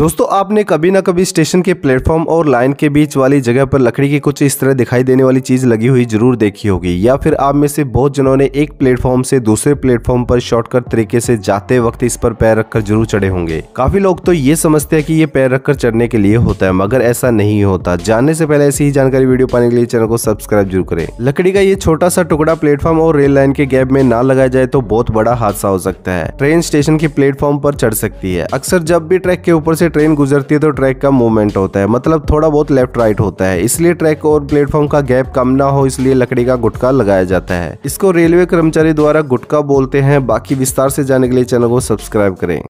दोस्तों आपने कभी ना कभी स्टेशन के प्लेटफॉर्म और लाइन के बीच वाली जगह पर लकड़ी की कुछ इस तरह दिखाई देने वाली चीज़ लगी हुई जरूर देखी होगी या फिर आप में से बहुत जनों ने एक प्लेटफॉर्म से दूसरे प्लेटफॉर्म पर शॉर्टकट तरीके से जाते वक्त इस पर पैर रखकर जरूर चढ़े होंगे काफी लोग तो ये समझते हैं की ये पैर रखकर चढ़ने के लिए होता है मगर ऐसा नहीं होता जानने से पहले ऐसी ही जानकारी वीडियो पाने के लिए चैनल को सब्सक्राइब जरूर करें लकड़ी का ये छोटा सा टुकड़ा प्लेटफॉर्म और रेल लाइन के गैप में ना लगाया जाए तो बहुत बड़ा हादसा हो सकता है ट्रेन स्टेशन के प्लेटफॉर्म पर चढ़ सकती है अक्सर जब भी ट्रैक के ऊपर ट्रेन गुजरती है तो ट्रैक का मूवमेंट होता है मतलब थोड़ा बहुत लेफ्ट राइट होता है इसलिए ट्रैक और प्लेटफॉर्म का गैप कम ना हो इसलिए लकड़ी का गुटका लगाया जाता है इसको रेलवे कर्मचारी द्वारा गुटका बोलते हैं बाकी विस्तार से जाने के लिए चैनल को सब्सक्राइब करें